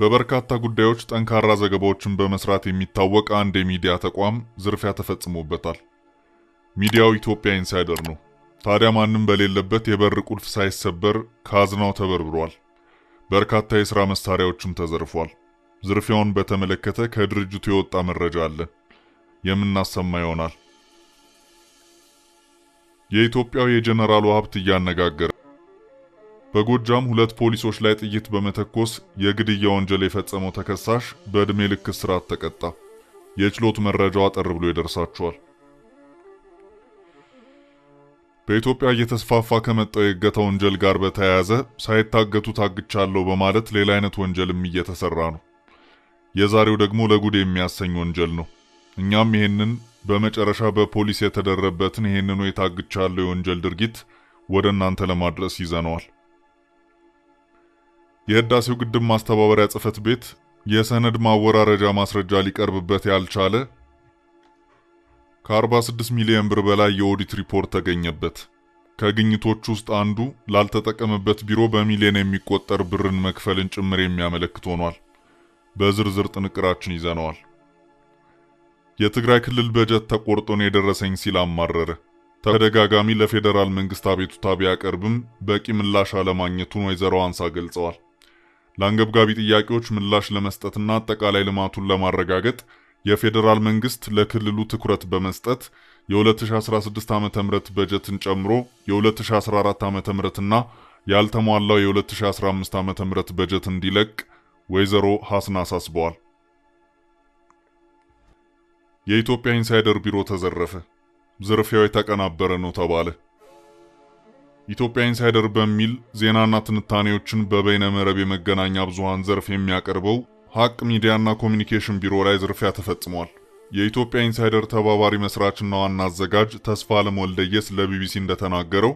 በበርካታ ጉዳዮች ጠንካራ ዘገባዎችን በመስራት የሚታወቅ አንድ የሚዲያ ተቋም ዝርፊያ ተፈጽሞበታል። ሚዲያው ኢትዮጵያ ኢንሳይደር ነው። ታዲያ ማንም በሌለበት የበር ቁልፍ ሳይሰበር ካዝናው ተበርብሯል። በርካታ የሥራ መሳሪያዎችም ተዘርፏል። ዝርፊያውን በተመለከተ ከድርጅቱ የወጣ መረጃ አለ፣ የምናሰማ ይሆናል። የኢትዮጵያው የጀነራሉ ሀብት እያነጋገረ በጎጃም ሁለት ፖሊሶች ላይ ጥይት በመተኮስ የግድያ ወንጀል የፈጸመው ተከሳሽ በዕድሜ ልክ እስራት ተቀጣ። የችሎት መረጃው አጠር ብሎ ይደርሳችኋል። በኢትዮጵያ እየተስፋፋ ከመጣው የእገታ ወንጀል ጋር በተያያዘ ሳይታገቱ ታግቻለሁ በማለት ሌላ አይነት ወንጀልም እየተሰራ ነው። የዛሬው ደግሞ ለጉድ የሚያሰኝ ወንጀል ነው። እኛም ይሄንን በመጨረሻ በፖሊስ የተደረበትን ይሄንኑ የታግቻለሁ የወንጀል ድርጊት ወደ እናንተ ለማድረስ ይዘነዋል። የህዳሴው ግድብ ማስተባበሪያ ጽሕፈት ቤት የሰነድ ማወራረጃ ማስረጃ ሊቀርብበት ያልቻለ ከ46 ሚሊዮን ብር በላይ የኦዲት ሪፖርት ተገኘበት። ከግኝቶች ውስጥ አንዱ ላልተጠቀመበት ቢሮ በሚሊዮን የሚቆጠር ብርን መክፈልን ጭምር የሚያመለክት ሆኗል። በዝርዝር ጥንቅራችን ይዘነዋል። የትግራይ ክልል በጀት ተቆርጦን የደረሰኝ ሲል አማረረ። ተደጋጋሚ ለፌዴራል መንግስት አቤቱታ ቢያቀርብም በቂ ምላሽ አለማግኘቱን ወይዘሮ አንሳ ገልጸዋል። ለአንገብጋቢ ጥያቄዎች ምላሽ ለመስጠትና አጠቃላይ ልማቱን ለማረጋገጥ የፌዴራል መንግስት ለክልሉ ትኩረት በመስጠት የ2016 ዓ.ም በጀትን ጨምሮ የ2014 ዓ ምና ያልተሟላው የ2015 ዓ.ም በጀት እንዲለቅ ወይዘሮ ሐስን አሳስበዋል። የኢትዮጵያ ኢንሳይደር ቢሮ ተዘረፈ፣ ዝርፊያው የተቀናበረ ነው ተባለ። ኢትዮጵያ ኢንሳይደር በሚል ዜናና ትንታኔዎችን በበይነ መረብ የመገናኛ ብዙሃን ዘርፍ የሚያቀርበው ሀቅ ሚዲያና ኮሚኒኬሽን ቢሮ ላይ ዝርፊያ ተፈጽሟል። የኢትዮጵያ ኢንሳይደር ተባባሪ መስራችና ዋና አዘጋጅ ተስፋ አለም ወልደየስ ለቢቢሲ እንደተናገረው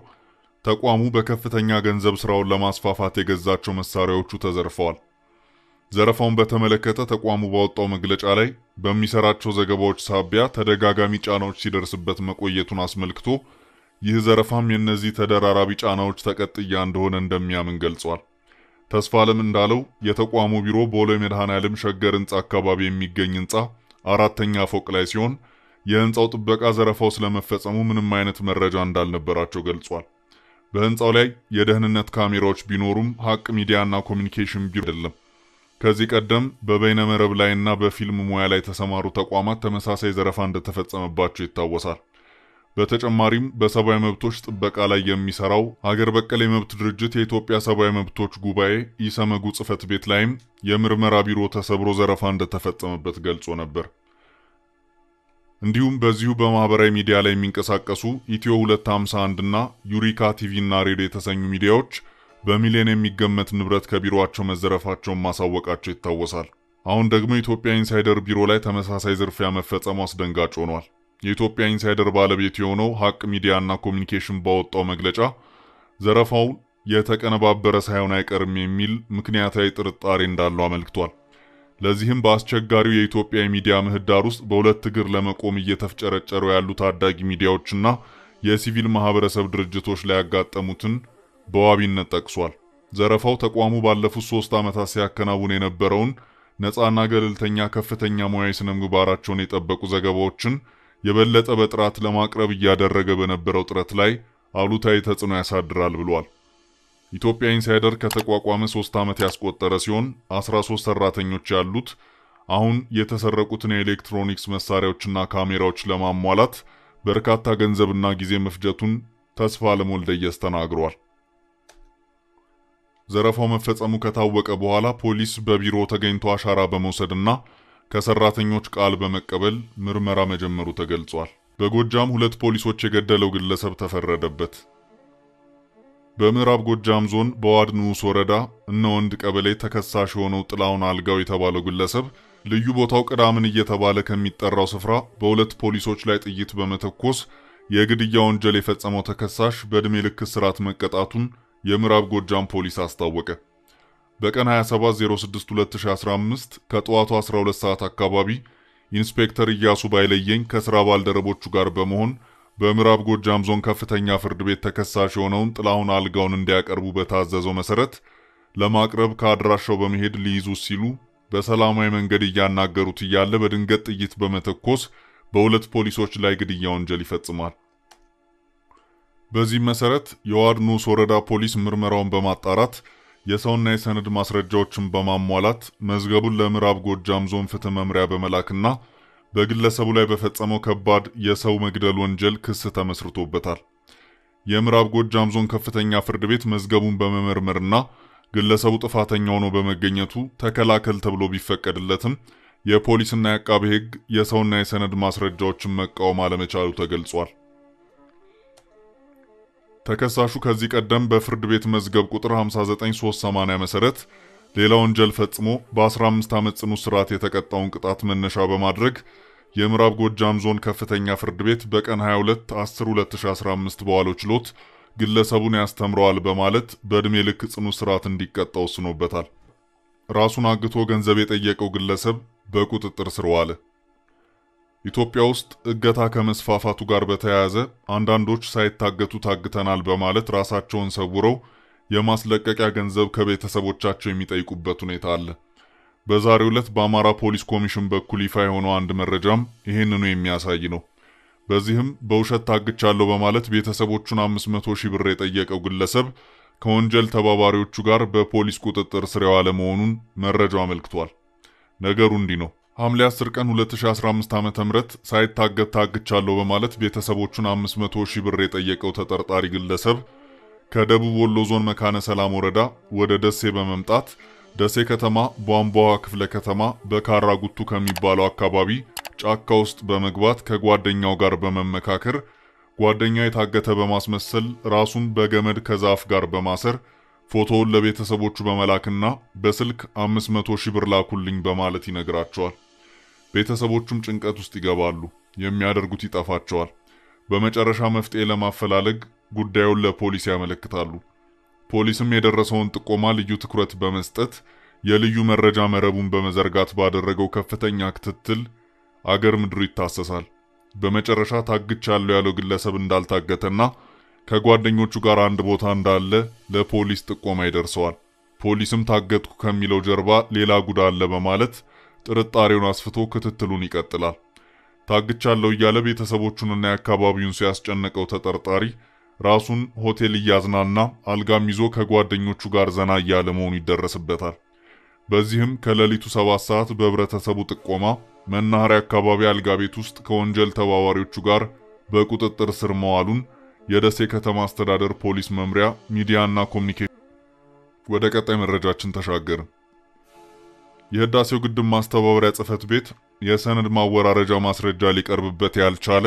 ተቋሙ በከፍተኛ ገንዘብ ስራውን ለማስፋፋት የገዛቸው መሳሪያዎቹ ተዘርፈዋል። ዘረፋውን በተመለከተ ተቋሙ ባወጣው መግለጫ ላይ በሚሰራቸው ዘገባዎች ሳቢያ ተደጋጋሚ ጫናዎች ሲደርስበት መቆየቱን አስመልክቶ ይህ ዘረፋም የእነዚህ ተደራራቢ ጫናዎች ተቀጥያ እንደሆነ እንደሚያምን ገልጿል። ተስፋ ዓለም እንዳለው የተቋሙ ቢሮ ቦሌ መድኃኔዓለም ሸገር ህንፃ አካባቢ የሚገኝ ህንፃ አራተኛ ፎቅ ላይ ሲሆን የህንፃው ጥበቃ ዘረፋው ስለመፈጸሙ ምንም አይነት መረጃ እንዳልነበራቸው ገልጿል። በህንፃው ላይ የደህንነት ካሜራዎች ቢኖሩም ሀቅ ሚዲያና ኮሚኒኬሽን ቢሮ አይደለም። ከዚህ ቀደም በበይነመረብ ላይና በፊልም ሙያ ላይ የተሰማሩ ተቋማት ተመሳሳይ ዘረፋ እንደተፈጸመባቸው ይታወሳል። በተጨማሪም በሰብአዊ መብቶች ጥበቃ ላይ የሚሰራው ሀገር በቀል የመብት ድርጅት የኢትዮጵያ ሰብአዊ መብቶች ጉባኤ ኢሰመጉ ጽህፈት ቤት ላይም የምርመራ ቢሮ ተሰብሮ ዘረፋ እንደተፈጸመበት ገልጾ ነበር። እንዲሁም በዚሁ በማህበራዊ ሚዲያ ላይ የሚንቀሳቀሱ ኢትዮ 251 እና ዩሪካ ቲቪ እና ሬዲዮ የተሰኙ ሚዲያዎች በሚሊዮን የሚገመት ንብረት ከቢሮቸው መዘረፋቸውን ማሳወቃቸው ይታወሳል። አሁን ደግሞ ኢትዮጵያ ኢንሳይደር ቢሮ ላይ ተመሳሳይ ዝርፊያ መፈጸሙ አስደንጋጭ ሆኗል። የኢትዮጵያ ኢንሳይደር ባለቤት የሆነው ሀቅ ሚዲያና ኮሚኒኬሽን ባወጣው መግለጫ ዘረፋው የተቀነባበረ ሳይሆን አይቀርም የሚል ምክንያታዊ ጥርጣሬ እንዳለው አመልክቷል። ለዚህም በአስቸጋሪው የኢትዮጵያ የሚዲያ ምህዳር ውስጥ በሁለት እግር ለመቆም እየተፍጨረጨሩ ያሉ ታዳጊ ሚዲያዎችና የሲቪል ማህበረሰብ ድርጅቶች ላይ ያጋጠሙትን በዋቢነት ጠቅሷል። ዘረፋው ተቋሙ ባለፉት ሶስት ዓመታት ሲያከናውን የነበረውን ነፃና ገለልተኛ ከፍተኛ ሙያዊ ስነ ምግባራቸውን የጠበቁ ዘገባዎችን የበለጠ በጥራት ለማቅረብ እያደረገ በነበረው ጥረት ላይ አሉታዊ ተጽዕኖ ያሳድራል ብሏል። ኢትዮጵያ ኢንሳይደር ከተቋቋመ ሶስት ዓመት ያስቆጠረ ሲሆን 13 ሰራተኞች ያሉት አሁን የተሰረቁትን የኤሌክትሮኒክስ መሳሪያዎችና ካሜራዎች ለማሟላት በርካታ ገንዘብና ጊዜ መፍጀቱን ተስፋ ለሞልደየስ ተናግሯል። ዘረፋው መፈጸሙ ከታወቀ በኋላ ፖሊስ በቢሮ ተገኝቶ አሻራ በመውሰድና ከሰራተኞች ቃል በመቀበል ምርመራ መጀመሩ ተገልጿል። በጎጃም ሁለት ፖሊሶች የገደለው ግለሰብ ተፈረደበት። በምዕራብ ጎጃም ዞን በዋድ ንዑስ ወረዳ እነ ወንድ ቀበሌ ተከሳሽ የሆነው ጥላውን አልጋው የተባለው ግለሰብ ልዩ ቦታው ቅዳምን እየተባለ ከሚጠራው ስፍራ በሁለት ፖሊሶች ላይ ጥይት በመተኮስ የግድያ ወንጀል የፈጸመው ተከሳሽ በዕድሜ ልክ እስራት መቀጣቱን የምዕራብ ጎጃም ፖሊስ አስታወቀ። በቀን 27062015 ከጠዋቱ 12 ሰዓት አካባቢ ኢንስፔክተር እያሱ ባይለየኝ ከስራ ባልደረቦቹ ጋር በመሆን በምዕራብ ጎጃም ዞን ከፍተኛ ፍርድ ቤት ተከሳሽ የሆነውን ጥላሁን አልጋውን እንዲያቀርቡ በታዘዘው መሰረት ለማቅረብ ከአድራሻው በመሄድ ሊይዙ ሲሉ በሰላማዊ መንገድ እያናገሩት እያለ በድንገት ጥይት በመተኮስ በሁለት ፖሊሶች ላይ ግድያ ወንጀል ይፈጽማል። በዚህም መሰረት የዋድ ንዑስ ወረዳ ፖሊስ ምርመራውን በማጣራት የሰውና የሰነድ ማስረጃዎችን በማሟላት መዝገቡን ለምዕራብ ጎጃም ዞን ፍትህ መምሪያ በመላክና በግለሰቡ ላይ በፈጸመው ከባድ የሰው መግደል ወንጀል ክስ ተመስርቶበታል። የምዕራብ ጎጃም ዞን ከፍተኛ ፍርድ ቤት መዝገቡን በመመርመርና ግለሰቡ ጥፋተኛ ሆኖ በመገኘቱ ተከላከል ተብሎ ቢፈቀድለትም የፖሊስና የአቃቤ ሕግ የሰውና የሰነድ ማስረጃዎችን መቃወም አለመቻሉ ተገልጿል። ተከሳሹ ከዚህ ቀደም በፍርድ ቤት መዝገብ ቁጥር 59380 መሰረት ሌላ ወንጀል ፈጽሞ በ15 ዓመት ጽኑ እስራት የተቀጣውን ቅጣት መነሻ በማድረግ የምዕራብ ጎጃም ዞን ከፍተኛ ፍርድ ቤት በቀን 22 10 2015 በዋለው ችሎት ግለሰቡን ያስተምረዋል በማለት በዕድሜ ልክ ጽኑ እስራት እንዲቀጣ ወስኖበታል። ራሱን አግቶ ገንዘብ የጠየቀው ግለሰብ በቁጥጥር ስር ዋለ። ኢትዮጵያ ውስጥ እገታ ከመስፋፋቱ ጋር በተያያዘ አንዳንዶች ሳይታገቱ ታግተናል በማለት ራሳቸውን ሰውረው የማስለቀቂያ ገንዘብ ከቤተሰቦቻቸው የሚጠይቁበት ሁኔታ አለ። በዛሬው ዕለት በአማራ ፖሊስ ኮሚሽን በኩል ይፋ የሆነው አንድ መረጃም ይህንኑ የሚያሳይ ነው። በዚህም በውሸት ታግቻለሁ በማለት ቤተሰቦቹን 500 ሺህ ብር የጠየቀው ግለሰብ ከወንጀል ተባባሪዎቹ ጋር በፖሊስ ቁጥጥር ስር የዋለ መሆኑን መረጃው አመልክቷል። ነገሩ እንዲህ ነው። ሐምሌ 10 ቀን 2015 ዓ.ም ሳይታገድ ታግቻለሁ በማለት ቤተሰቦቹን 500 ሺህ ብር የጠየቀው ተጠርጣሪ ግለሰብ ከደቡብ ወሎ ዞን መካነ ሰላም ወረዳ ወደ ደሴ በመምጣት ደሴ ከተማ ቧንቧዋ ክፍለ ከተማ በካራ ጉቱ ከሚባለው አካባቢ ጫካ ውስጥ በመግባት ከጓደኛው ጋር በመመካከር ጓደኛው የታገተ በማስመሰል ራሱን በገመድ ከዛፍ ጋር በማሰር ፎቶውን ለቤተሰቦቹ በመላክና በስልክ 500 ሺህ ብር ላኩልኝ በማለት ይነግራቸዋል። ቤተሰቦቹም ጭንቀት ውስጥ ይገባሉ። የሚያደርጉት ይጠፋቸዋል። በመጨረሻ መፍትሄ ለማፈላለግ ጉዳዩን ለፖሊስ ያመለክታሉ። ፖሊስም የደረሰውን ጥቆማ ልዩ ትኩረት በመስጠት የልዩ መረጃ መረቡን በመዘርጋት ባደረገው ከፍተኛ ክትትል አገር ምድሩ ይታሰሳል። በመጨረሻ ታግቻለሁ ያለው ግለሰብ እንዳልታገተና ከጓደኞቹ ጋር አንድ ቦታ እንዳለ ለፖሊስ ጥቆማ ይደርሰዋል። ፖሊስም ታገትኩ ከሚለው ጀርባ ሌላ ጉዳ አለ በማለት ጥርጣሬውን አስፍቶ ክትትሉን ይቀጥላል። ታግቻለሁ እያለ ቤተሰቦቹንና የአካባቢውን ሲያስጨነቀው ተጠርጣሪ ራሱን ሆቴል እያዝናና አልጋም ይዞ ከጓደኞቹ ጋር ዘና እያለ መሆኑ ይደረስበታል። በዚህም ከሌሊቱ ሰባት ሰዓት በህብረተሰቡ ጥቆማ መናኸሪያ አካባቢ አልጋ ቤት ውስጥ ከወንጀል ተባባሪዎቹ ጋር በቁጥጥር ስር መዋሉን የደሴ ከተማ አስተዳደር ፖሊስ መምሪያ ሚዲያና ኮሚኒኬሽን። ወደ ቀጣይ መረጃችን ተሻገር። የህዳሴው ግድብ ማስተባበሪያ ጽህፈት ቤት የሰነድ ማወራረጃ ማስረጃ ሊቀርብበት ያልቻለ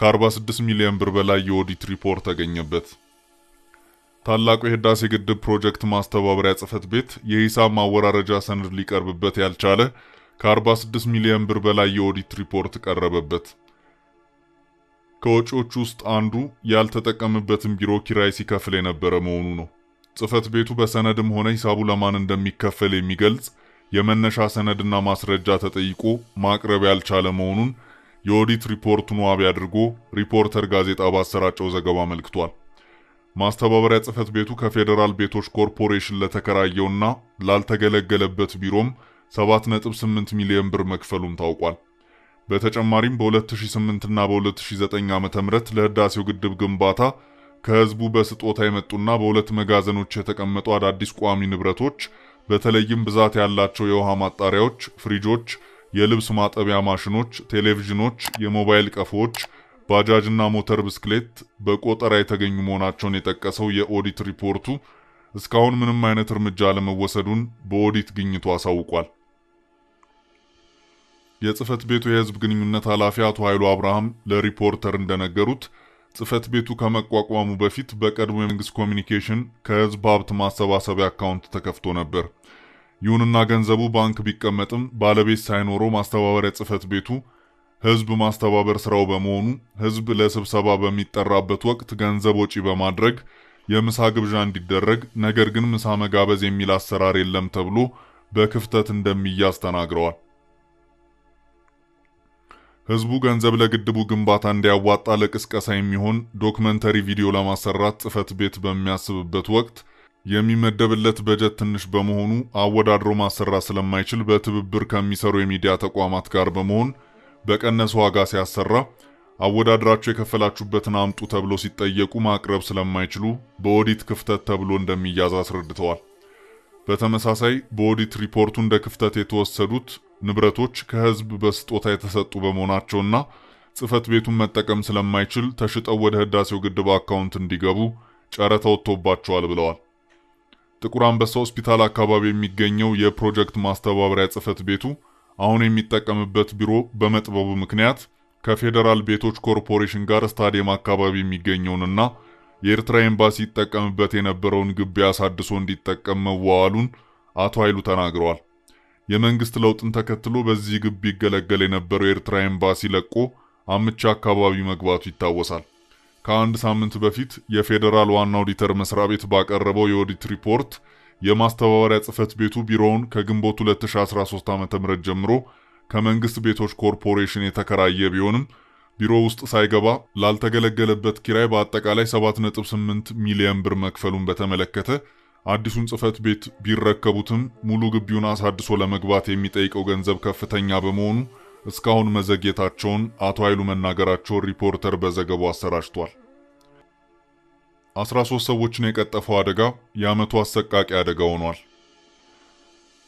ከ46 ሚሊዮን ብር በላይ የኦዲት ሪፖርት ተገኘበት። ታላቁ የህዳሴ ግድብ ፕሮጀክት ማስተባበሪያ ጽህፈት ቤት የሂሳብ ማወራረጃ ሰነድ ሊቀርብበት ያልቻለ ከ46 ሚሊዮን ብር በላይ የኦዲት ሪፖርት ቀረበበት። ከወጪዎቹ ውስጥ አንዱ ያልተጠቀምበትን ቢሮ ኪራይ ሲከፍል የነበረ መሆኑ ነው። ጽሕፈት ቤቱ በሰነድም ሆነ ሂሳቡ ለማን እንደሚከፈል የሚገልጽ የመነሻ ሰነድና ማስረጃ ተጠይቆ ማቅረብ ያልቻለ መሆኑን የኦዲት ሪፖርቱን ዋቢ አድርጎ ሪፖርተር ጋዜጣ ባሰራጨው ዘገባ አመልክቷል። ማስተባበሪያ ጽሕፈት ቤቱ ከፌዴራል ቤቶች ኮርፖሬሽን ለተከራየውና ላልተገለገለበት ቢሮም 7.8 ሚሊዮን ብር መክፈሉን ታውቋል። በተጨማሪም በ2008 እና በ2009 ዓ.ም ለህዳሴው ግድብ ግንባታ ከህዝቡ በስጦታ የመጡና በሁለት መጋዘኖች የተቀመጡ አዳዲስ ቋሚ ንብረቶች በተለይም ብዛት ያላቸው የውሃ ማጣሪያዎች፣ ፍሪጆች፣ የልብስ ማጠቢያ ማሽኖች፣ ቴሌቪዥኖች፣ የሞባይል ቀፎዎች፣ ባጃጅና ሞተር ብስክሌት በቆጠራ የተገኙ መሆናቸውን የጠቀሰው የኦዲት ሪፖርቱ እስካሁን ምንም አይነት እርምጃ አለመወሰዱን በኦዲት ግኝቱ አሳውቋል። የጽህፈት ቤቱ የህዝብ ግንኙነት ኃላፊ አቶ ኃይሉ አብርሃም ለሪፖርተር እንደነገሩት ጽህፈት ቤቱ ከመቋቋሙ በፊት በቀድሞ የመንግስት ኮሚኒኬሽን ከህዝብ ሀብት ማሰባሰቢያ አካውንት ተከፍቶ ነበር። ይሁንና ገንዘቡ ባንክ ቢቀመጥም ባለቤት ሳይኖረው ማስተባበሪያ ጽህፈት ቤቱ ህዝብ ማስተባበር ስራው በመሆኑ ህዝብ ለስብሰባ በሚጠራበት ወቅት ገንዘብ ወጪ በማድረግ የምሳ ግብዣ እንዲደረግ፣ ነገር ግን ምሳ መጋበዝ የሚል አሰራር የለም ተብሎ በክፍተት እንደሚያዝ ተናግረዋል። ህዝቡ ገንዘብ ለግድቡ ግንባታ እንዲያዋጣ ለቅስቀሳ የሚሆን ዶክመንተሪ ቪዲዮ ለማሰራት ጽፈት ቤት በሚያስብበት ወቅት የሚመደብለት በጀት ትንሽ በመሆኑ አወዳድሮ ማሰራት ስለማይችል በትብብር ከሚሰሩ የሚዲያ ተቋማት ጋር በመሆን በቀነሰ ዋጋ ሲያሰራ አወዳድራቸው የከፈላችሁበትን አምጡ ተብሎ ሲጠየቁ ማቅረብ ስለማይችሉ በኦዲት ክፍተት ተብሎ እንደሚያዝ አስረድተዋል። በተመሳሳይ በኦዲት ሪፖርቱ እንደ ክፍተት የተወሰዱት ንብረቶች ከህዝብ በስጦታ የተሰጡ በመሆናቸውና ጽህፈት ቤቱን መጠቀም ስለማይችል ተሽጠው ወደ ህዳሴው ግድብ አካውንት እንዲገቡ ጨረታ ወጥቶባቸዋል ብለዋል። ጥቁር አንበሳ ሆስፒታል አካባቢ የሚገኘው የፕሮጀክት ማስተባበሪያ ጽህፈት ቤቱ አሁን የሚጠቀምበት ቢሮ በመጥበቡ ምክንያት ከፌዴራል ቤቶች ኮርፖሬሽን ጋር ስታዲየም አካባቢ የሚገኘውንና የኤርትራ ኤምባሲ ይጠቀምበት የነበረውን ግቢ አሳድሶ እንዲጠቀም መዋዋሉን አቶ ኃይሉ ተናግረዋል። የመንግስት ለውጥን ተከትሎ በዚህ ግቢ ይገለገል የነበረው የኤርትራ ኤምባሲ ለቆ አምቻ አካባቢ መግባቱ ይታወሳል። ከአንድ ሳምንት በፊት የፌዴራል ዋና ኦዲተር መስሪያ ቤት ባቀረበው የኦዲት ሪፖርት የማስተባበሪያ ጽህፈት ቤቱ ቢሮውን ከግንቦት 2013 ዓ.ም ጀምሮ ከመንግስት ቤቶች ኮርፖሬሽን የተከራየ ቢሆንም ቢሮ ውስጥ ሳይገባ ላልተገለገለበት ኪራይ በአጠቃላይ 7.8 ሚሊዮን ብር መክፈሉን በተመለከተ አዲሱን ጽህፈት ቤት ቢረከቡትም ሙሉ ግቢውን አሳድሶ ለመግባት የሚጠይቀው ገንዘብ ከፍተኛ በመሆኑ እስካሁን መዘግየታቸውን አቶ ኃይሉ መናገራቸውን ሪፖርተር በዘገባው አሰራጭቷል። 13 ሰዎችን የቀጠፈው አደጋ የዓመቱ አሰቃቂ አደጋ ሆኗል።